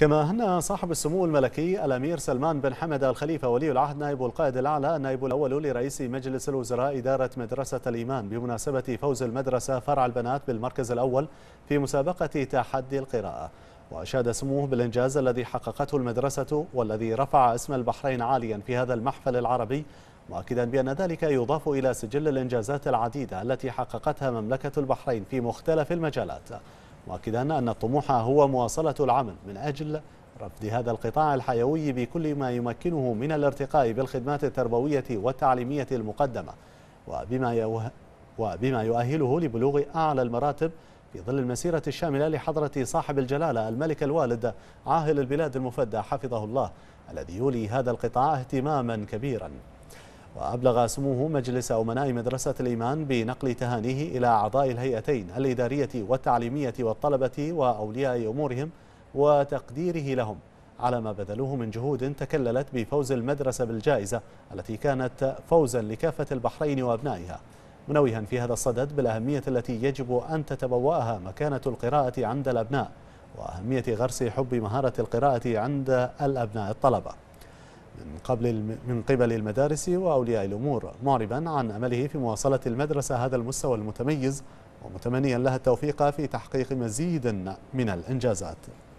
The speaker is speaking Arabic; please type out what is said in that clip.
كما هنا صاحب السمو الملكي الأمير سلمان بن حمد الخليفة ولي العهد نائب القائد الأعلى النائب الأول لرئيس مجلس الوزراء إدارة مدرسة الإيمان بمناسبة فوز المدرسة فرع البنات بالمركز الأول في مسابقة تحدي القراءة وأشاد سموه بالإنجاز الذي حققته المدرسة والذي رفع اسم البحرين عاليا في هذا المحفل العربي مؤكدا بأن ذلك يضاف إلى سجل الإنجازات العديدة التي حققتها مملكة البحرين في مختلف المجالات مؤكدا أن طموحه هو مواصلة العمل من أجل رفض هذا القطاع الحيوي بكل ما يمكنه من الارتقاء بالخدمات التربوية والتعليمية المقدمة وبما, وبما يؤهله لبلوغ أعلى المراتب في ظل المسيرة الشاملة لحضرة صاحب الجلالة الملك الوالد عاهل البلاد المفدى حفظه الله الذي يولي هذا القطاع اهتماما كبيرا وأبلغ سموه مجلس أمناء مدرسة الإيمان بنقل تهانيه إلى أعضاء الهيئتين الإدارية والتعليمية والطلبة وأولياء أمورهم وتقديره لهم على ما بذلوه من جهود تكللت بفوز المدرسة بالجائزة التي كانت فوزا لكافة البحرين وأبنائها منوها في هذا الصدد بالأهمية التي يجب أن تتبوأها مكانة القراءة عند الأبناء وأهمية غرس حب مهارة القراءة عند الأبناء الطلبة من قبل من قبل المدارس واولياء الامور معربا عن امله في مواصله المدرسه هذا المستوى المتميز ومتمنيا لها التوفيق في تحقيق مزيد من الانجازات